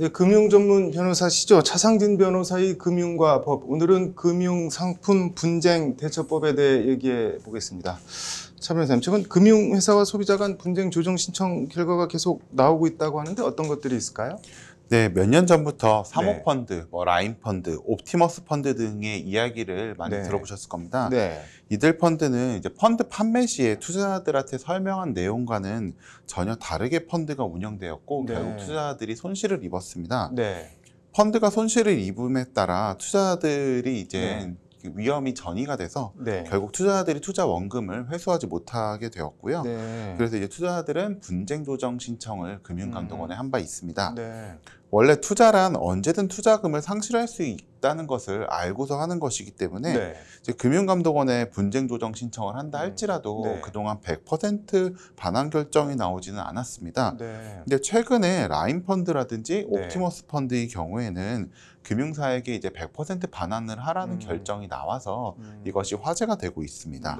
네, 금융 전문 변호사시죠. 차상진 변호사의 금융과 법. 오늘은 금융 상품 분쟁 대처법에 대해 얘기해 보겠습니다. 차 변호사님, 최근 금융회사와 소비자 간 분쟁 조정 신청 결과가 계속 나오고 있다고 하는데 어떤 것들이 있을까요? 네, 몇 년 전부터 사모펀드, 네. 뭐 라인펀드, 옵티머스 펀드 등의 이야기를 많이 네. 들어보셨을 겁니다. 네. 이들 펀드는 이제 펀드 판매 시에 투자자들한테 설명한 내용과는 전혀 다르게 펀드가 운영되었고 네. 결국 투자자들이 손실을 입었습니다. 네. 펀드가 손실을 입음에 따라 투자자들이 이제 네. 위험이 전이가 돼서 네. 결국 투자자들이 투자 원금을 회수하지 못하게 되었고요. 네. 그래서 이제 투자자들은 분쟁 조정 신청을 금융감독원에 음. 한바 있습니다. 네. 원래 투자란 언제든 투자금을 상실할 수 있, 있다는 것을 알고서 하는 것이기 때문에 네. 이제 금융감독원에 분쟁조정 신청을 한다 음. 할지라도 네. 그동안 100% 반환 결정이 나오지는 않았습니다. 네. 근데 최근에 라인 펀드라든지 네. 옵티머스 펀드의 경우에는 금융사에게 이제 100% 반환을 하라는 음. 결정이 나와서 음. 이것이 화제가 되고 있습니다.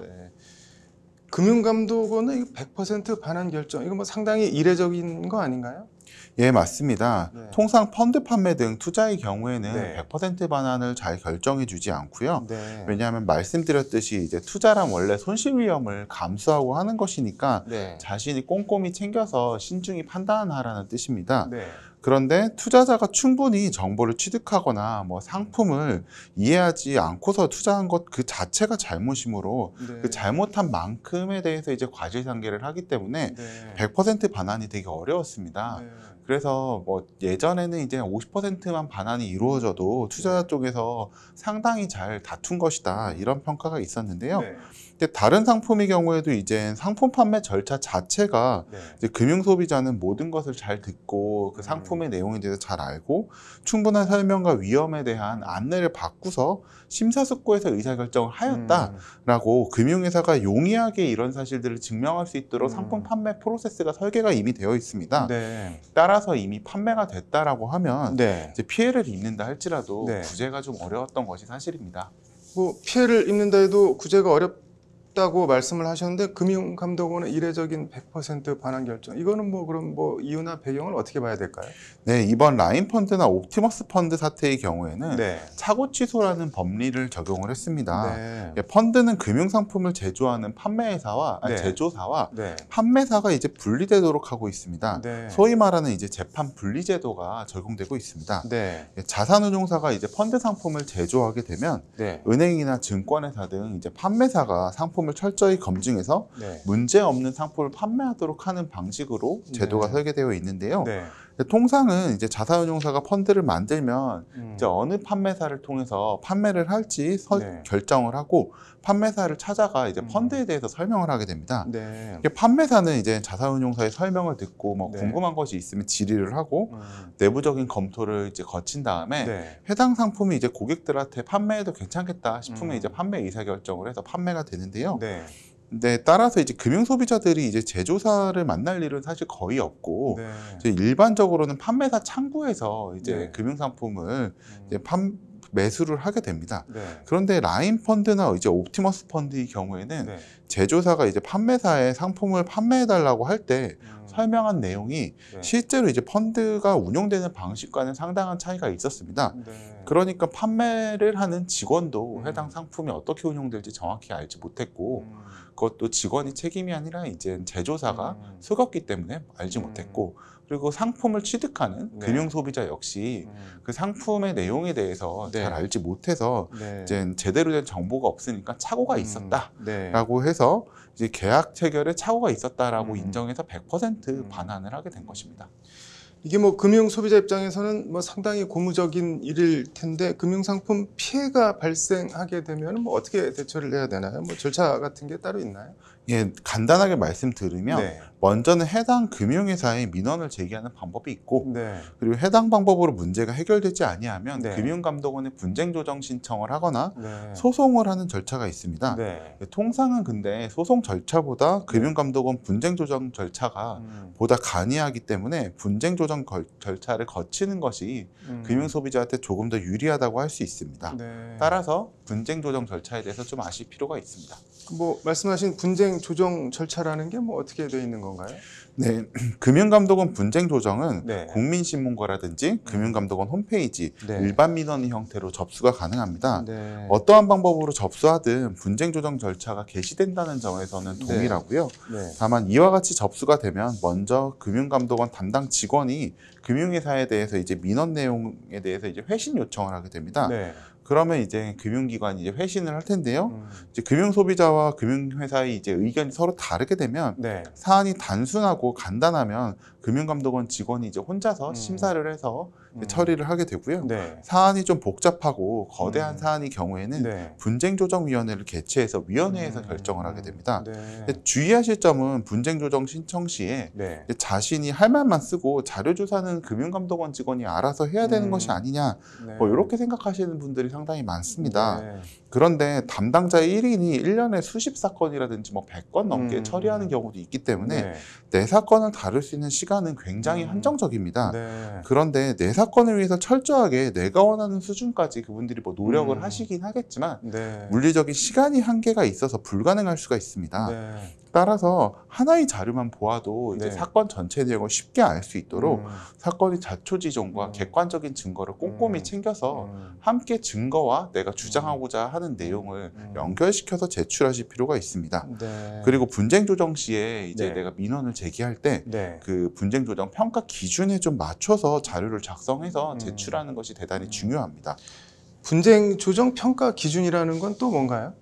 금융감독원은 100% 반환 결정 이거뭐 상당히 이례적인 거 아닌가요? 예, 맞습니다. 네. 통상 펀드 판매 등 투자의 경우에는 네. 100% 반환을 잘 결정해 주지 않고요. 네. 왜냐하면 말씀드렸듯이 이제 투자란 원래 손실 위험을 감수하고 하는 것이니까 네. 자신이 꼼꼼히 챙겨서 신중히 판단하라는 뜻입니다. 네. 그런데 투자자가 충분히 정보를 취득하거나 뭐 상품을 이해하지 않고서 투자한 것 그 자체가 잘못이므로 그 네. 그 잘못한 만큼에 대해서 이제 과실상계를 하기 때문에 네. 100% 반환이 되게 어려웠습니다. 네. 그래서 뭐 예전에는 이제 50%만 반환이 이루어져도 투자자 네. 쪽에서 상당히 잘 다툰 것이다 이런 평가가 있었는데요. 네. 근데 다른 상품의 경우에도 이제 상품 판매 절차 자체가 네. 이제 금융 소비자는 모든 것을 잘 듣고 그 음. 상품의 음. 내용에 대해서 잘 알고 충분한 설명과 위험에 대한 안내를 받고서 심사숙고해서 의사결정을 하였다라고 음. 금융회사가 용이하게 이런 사실들을 증명할 수 있도록 음. 상품 판매 프로세스가 설계가 이미 되어 있습니다. 네. 따라서 이미 판매가 됐다라고 하면 네. 이제 피해를 입는다 할지라도 네. 구제가 좀 어려웠던 것이 사실입니다. 뭐 피해를 입는다 해도 구제가 어렵 다 없다고 말씀을 하셨는데 금융감독원의 이례적인 100% 반환 결정. 이거는 뭐 그럼 뭐 이유나 배경을 어떻게 봐야 될까요? 네, 이번 라인 펀드나 옵티머스 펀드 사태의 경우에는 네. 차고 취소라는 법리를 적용을 했습니다. 네. 예, 펀드는 금융상품을 제조하는 판매회사와 아니, 네. 제조사와 네. 판매사가 이제 분리되도록 하고 있습니다. 네. 소위 말하는 이제 재판 분리 제도가 적용되고 있습니다. 네. 예, 자산운용사가 이제 펀드 상품을 제조하게 되면 은행이나 증권회사 등 이제 판매사가 상품을 상품을 철저히 검증해서 네. 문제 없는 상품을 판매하도록 하는 방식으로 제도가 네. 설계되어 있는데요. 네. 통상은 이제 자사운용사가 펀드를 만들면 음. 이제 어느 판매사를 통해서 판매를 할지 서, 네. 결정을 하고 판매사를 찾아가 이제 음. 펀드에 대해서 음. 설명을 하게 됩니다. 네. 판매사는 이제 자사운용사의 설명을 듣고 뭐 네. 궁금한 것이 있으면 질의를 하고 음. 내부적인 검토를 이제 거친 다음에 네. 해당 상품이 이제 고객들한테 판매해도 괜찮겠다 싶으면 음. 이제 판매 의사 결정을 해서 판매가 되는데요. 네. 네, 따라서 이제 금융 소비자들이 이제 제조사를 만날 일은 사실 거의 없고 네. 이제 일반적으로는 판매사 창구에서 이제 네. 금융 상품을 음. 이제 판 매수를 하게 됩니다. 네. 그런데 라인 펀드나 이제 옵티머스 펀드의 경우에는 네. 제조사가 이제 판매사에 상품을 판매해 달라고 할때 음. 설명한 내용이 네. 실제로 이제 펀드가 운영되는 방식과는 상당한 차이가 있었습니다. 네. 그러니까 판매를 하는 직원도 음. 해당 상품이 어떻게 운영될지 정확히 알지 못했고 음. 그것도 직원이 책임이 아니라 이제 제조사가 음. 속였기 때문에 알지 음. 못했고 그리고 상품을 취득하는 네. 금융 소비자 역시 음. 그 상품의 내용에 대해서 네. 잘 알지 못해서 네. 이제 제대로 된 정보가 없으니까 착오가 음. 있었다라고 네. 해서 이제 계약 체결에 착오가 있었다라고 음. 인정해서 100% 음. 반환을 하게 된 것입니다. 이게 뭐 금융 소비자 입장에서는 뭐 상당히 고무적인 일일 텐데 금융 상품 피해가 발생하게 되면 뭐 어떻게 대처를 해야 되나요? 뭐 절차 같은 게 따로 있나요? 예, 간단하게 말씀드리면 네. 먼저는 해당 금융회사에 민원을 제기하는 방법이 있고 네. 그리고 해당 방법으로 문제가 해결되지 아니하면 네. 금융감독원에 분쟁조정 신청을 하거나 네. 소송을 하는 절차가 있습니다. 네. 예, 통상은 근데 소송 절차보다 네. 금융감독원 분쟁조정 절차가 음. 보다 간이하기 때문에 분쟁조정 걸, 절차를 거치는 것이 음. 금융소비자한테 조금 더 유리하다고 할 수 있습니다. 네. 따라서 분쟁조정 절차에 대해서 좀 아실 필요가 있습니다. 뭐 말씀하신 분쟁 조정 절차라는 게 뭐 어떻게 되어 있는 건가요? 네, 금융감독원 분쟁 조정은 네. 국민신문과라든지 금융감독원 홈페이지 네. 일반 민원의 형태로 접수가 가능합니다. 네. 어떠한 방법으로 접수하든 분쟁 조정 절차가 개시된다는 점에서는 네. 동일하고요. 네. 다만 이와 같이 접수가 되면 먼저 금융감독원 담당 직원이 금융회사에 대해서 이제 민원 내용에 대해서 이제 회신 요청을 하게 됩니다. 네. 그러면 이제 금융기관이 이제 회신을 할 텐데요. 음. 이제 금융소비자와 금융회사의 이제 의견이 서로 다르게 되면 네. 사안이 단순하고 작고 간단하면 금융감독원 직원이 이제 혼자서 음. 심사를 해서 음. 처리를 하게 되고요. 네. 사안이 좀 복잡하고 거대한 음. 사안이 경우에는 네. 분쟁조정위원회를 개최해서 위원회에서 음. 결정을 하게 됩니다. 네. 주의하실 점은 분쟁조정 신청 시에 네. 자신이 할 말만 쓰고 자료조사는 금융감독원 직원이 알아서 해야 되는 음. 것이 아니냐 뭐 이렇게 네. 생각하시는 분들이 상당히 많습니다. 네. 그런데 담당자 1인이 1년에 수십 사건이라든지 뭐 100건 넘게 음. 처리하는 경우도 있기 때문에 네. 내 네 사건을 다룰 수 있는 시간은 굉장히 음. 한정적입니다. 네. 그런데 내 네 사건을 위해서 철저하게 내가 원하는 수준까지 그분들이 뭐 노력을 음. 하시긴 하겠지만 네. 물리적인 시간이 한계가 있어서 불가능할 수가 있습니다. 네. 따라서 하나의 자료만 보아도 이제 네. 사건 전체 내용을 쉽게 알 수 있도록 음. 사건의 자초지종과 음. 객관적인 증거를 꼼꼼히 음. 챙겨서 음. 함께 증거와 내가 음. 주장하고자 하는 음. 내용을 연결시켜서 제출하실 필요가 있습니다. 네. 그리고 분쟁 조정 시에 이제 네. 내가 민원을 제기할 때그 네. 분쟁 조정 평가 기준에 좀 맞춰서 자료를 작성해서 제출하는 것이 대단히 중요합니다. 분쟁 조정 평가 기준이라는 건 또 뭔가요?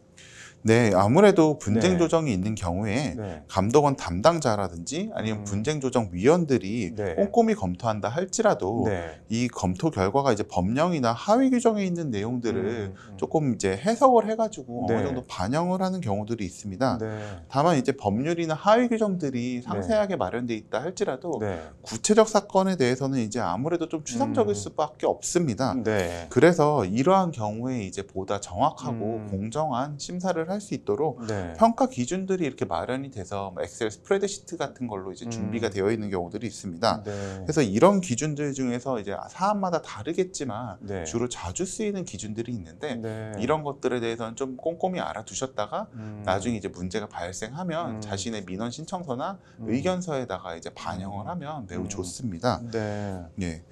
네, 아무래도 분쟁 네. 조정이 있는 경우에 네. 감독원 담당자라든지 아니면 음. 분쟁 조정 위원들이 네. 꼼꼼히 검토한다 할지라도 네. 이 검토 결과가 이제 법령이나 하위 규정에 있는 내용들을 음. 음. 조금 이제 해석을 해가지고 네. 어느 정도 반영을 하는 경우들이 있습니다. 네. 다만 이제 법률이나 하위 규정들이 네. 상세하게 네. 마련돼 있다 할지라도 네. 구체적 사건에 대해서는 이제 아무래도 좀 추상적일 음. 수밖에 없습니다. 네. 그래서 이러한 경우에 이제 보다 정확하고 음. 공정한 심사를 할 할수 있도록 네. 평가 기준들이 이렇게 마련이 돼서 뭐 엑셀 스프레드시트 같은 걸로 이제 음. 준비가 음. 되어 있는 경우들이 있습니다. 네. 그래서 이런 기준들 중에서 이제 사안마다 다르겠지만 네. 주로 자주 쓰이는 기준들이 있는데 네. 이런 것들에 대해서는 좀 꼼꼼히 알아두셨다가 음. 나중에 이제 문제가 발생하면 음. 자신의 민원 신청서나 음. 의견서에다가 이제 반영을 음. 하면 매우 음. 좋습니다. 네. 예.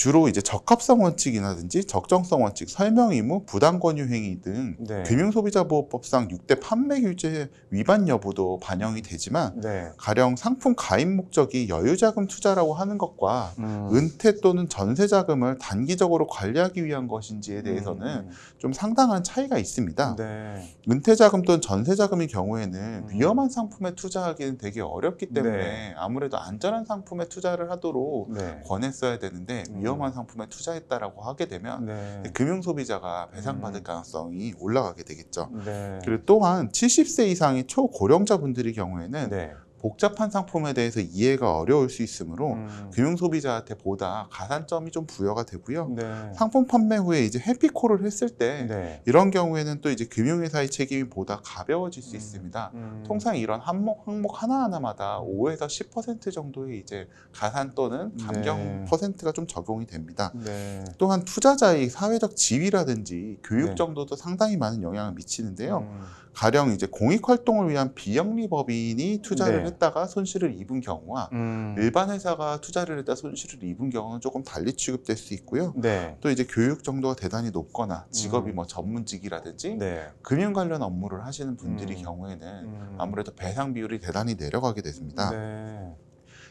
주로 이제 적합성 원칙이라든지 적정성 원칙, 설명 의무, 부당 권유 행위 등 네. 금융소비자보호법상 6대 판매 규제 위반 여부도 반영이 되지만 네. 가령 상품 가입 목적이 여유자금 투자라고 하는 것과 음. 은퇴 또는 전세자금을 단기적으로 관리하기 위한 것인지에 음. 대해서는 음. 좀 상당한 차이가 있습니다. 네. 은퇴자금 또는 전세자금의 경우에는 음. 위험한 상품에 투자하기는 되게 어렵기 네. 때문에 아무래도 안전한 상품에 투자를 하도록 네. 권했어야 되는데 위 음. 위험한 상품에 투자했다라고 하게 되면 네. 금융 소비자가 배상받을 음. 가능성이 올라가게 되겠죠. 네. 그리고 또한 70세 이상의 초고령자분들의 경우에는 네. 복잡한 상품에 대해서 이해가 어려울 수 있으므로 음. 금융 소비자한테 보다 가산점이 좀 부여가 되고요. 네. 상품 판매 후에 이제 해피콜을 했을 때 네. 이런 경우에는 또 이제 금융회사의 책임이 보다 가벼워질 수 음. 있습니다. 음. 통상 이런 항목 항목 하나하나마다 5에서 10% 정도의 이제 가산 또는 감경 네. 퍼센트가 좀 적용이 됩니다. 네. 또한 투자자의 사회적 지위라든지 교육 네. 정도도 상당히 많은 영향을 미치는데요. 음. 가령 이제 공익 활동을 위한 비영리 법인이 투자를 네. 했다가 손실을 입은 경우와 음. 일반 회사가 투자를 했다 손실을 입은 경우는 조금 달리 취급될 수 있고요. 네. 또 이제 교육 정도가 대단히 높거나 직업이 음. 뭐 전문직이라든지 네. 금융 관련 업무를 하시는 분들이 음. 경우에는 음. 아무래도 배상 비율이 대단히 내려가게 됩니다. 네.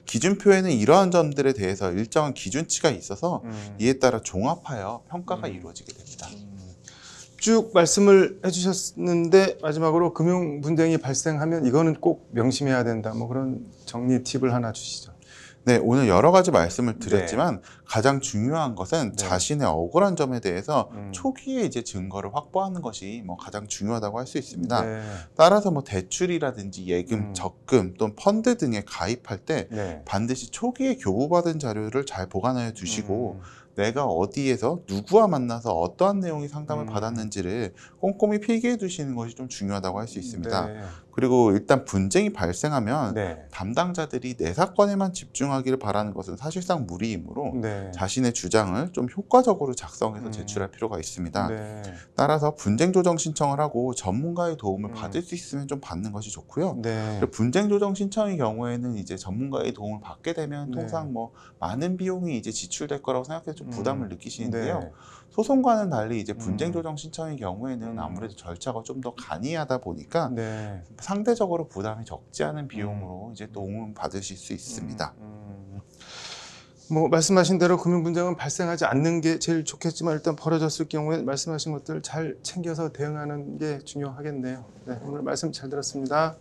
기준표에는 이러한 점들에 대해서 일정한 기준치가 있어서 음. 이에 따라 종합하여 평가가 음. 이루어지게 됩니다. 쭉 말씀을 해주셨는데 마지막으로 금융 분쟁이 발생하면 이거는 꼭 명심해야 된다. 뭐 그런 정리 팁을 하나 주시죠. 네, 오늘 여러 가지 말씀을 네. 드렸지만 네. 가장 중요한 것은 네. 자신의 억울한 점에 대해서 음. 초기에 이제 증거를 확보하는 것이 뭐 가장 중요하다고 할 수 있습니다. 네. 따라서 뭐 대출이라든지 예금, 음. 적금 또는 펀드 등에 가입할 때 네. 반드시 초기에 교부받은 자료를 잘 보관하여 두시고 음. 내가 어디에서 누구와 만나서 어떠한 내용이 상담을 음. 받았는지를 꼼꼼히 필기해 두시는 것이 좀 중요하다고 할수 음, 있습니다. 네. 그리고 일단 분쟁이 발생하면 네. 담당자들이 내 사건에만 집중하기를 바라는 것은 사실상 무리이므로 네. 자신의 주장을 좀 효과적으로 작성해서 음. 제출할 음. 필요가 있습니다. 네. 따라서 분쟁 조정 신청을 하고 전문가의 도움을 음. 받을 수 있으면 좀 받는 것이 좋고요. 네. 분쟁 조정 신청의 경우에는 이제 전문가의 도움을 받게 되면 네. 통상 뭐 많은 비용이 이제 지출될 거라고 생각해서 좀 음. 부담을 느끼시는데요. 네. 소송과는 달리 이제 음. 분쟁 조정 신청의 경우에는 음. 아무래도 절차가 좀 더 간이하다 보니까 네. 상대적으로 부담이 적지 않은 비용으로 이제 도움을 받으실 수 있습니다. 뭐 말씀하신 대로 금융 분쟁은 발생하지 않는 게 제일 좋겠지만 일단 벌어졌을 경우에 말씀하신 것들 잘 챙겨서 대응하는 게 중요하겠네요. 네, 오늘 말씀 잘 들었습니다.